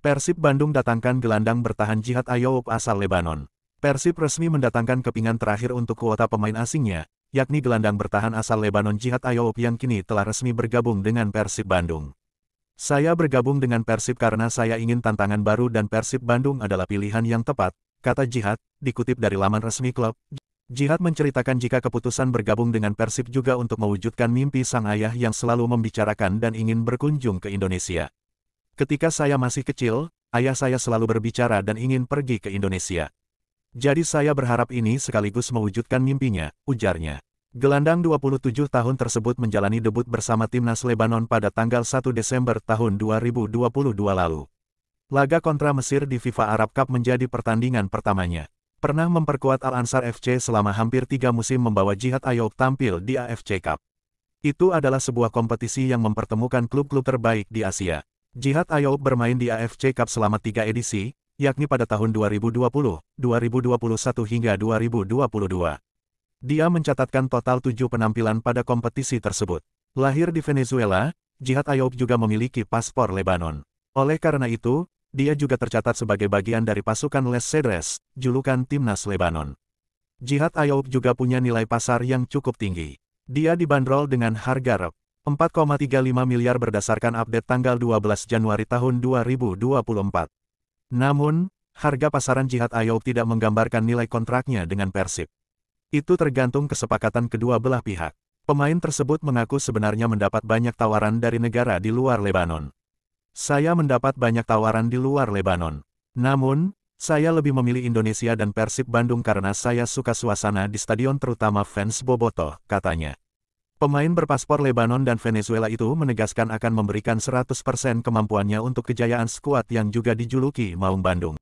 Persib Bandung datangkan gelandang bertahan Jihad Ayoub asal Lebanon. Persib resmi mendatangkan kepingan terakhir untuk kuota pemain asingnya, yakni gelandang bertahan asal Lebanon Jihad Ayoub yang kini telah resmi bergabung dengan Persib Bandung. Saya bergabung dengan Persib karena saya ingin tantangan baru dan Persib Bandung adalah pilihan yang tepat, kata Jihad, dikutip dari laman resmi klub. Jihad menceritakan jika keputusan bergabung dengan Persib juga untuk mewujudkan mimpi sang ayah yang selalu membicarakan dan ingin berkunjung ke Indonesia. Ketika saya masih kecil, ayah saya selalu berbicara dan ingin pergi ke Indonesia. Jadi saya berharap ini sekaligus mewujudkan mimpinya, ujarnya. Gelandang 27 tahun tersebut menjalani debut bersama timnas Lebanon pada tanggal 1 Desember tahun 2022 lalu. Laga kontra Mesir di FIFA Arab Cup menjadi pertandingan pertamanya. Pernah memperkuat Al-Ansar FC selama hampir tiga musim membawa Jihad Ayoub tampil di AFC Cup. Itu adalah sebuah kompetisi yang mempertemukan klub-klub terbaik di Asia. Jihad Ayoub bermain di AFC Cup selama tiga edisi, yakni pada tahun 2020, 2021 hingga 2022. Dia mencatatkan total tujuh penampilan pada kompetisi tersebut. Lahir di Venezuela, Jihad Ayoub juga memiliki paspor Lebanon. Oleh karena itu, dia juga tercatat sebagai bagian dari pasukan Les Cedres, julukan Timnas Lebanon. Jihad Ayoub juga punya nilai pasar yang cukup tinggi. Dia dibanderol dengan harga rep. 4,35 miliar berdasarkan update tanggal 12 Januari tahun 2024. Namun, harga pasaran Jihad Ayoub tidak menggambarkan nilai kontraknya dengan Persib. Itu tergantung kesepakatan kedua belah pihak. Pemain tersebut mengaku sebenarnya mendapat banyak tawaran dari negara di luar Lebanon. Saya mendapat banyak tawaran di luar Lebanon. Namun, saya lebih memilih Indonesia dan Persib Bandung karena saya suka suasana di stadion terutama fans Boboto, katanya. Pemain berpaspor Lebanon dan Venezuela itu menegaskan akan memberikan 100% kemampuannya untuk kejayaan skuad yang juga dijuluki Maung Bandung.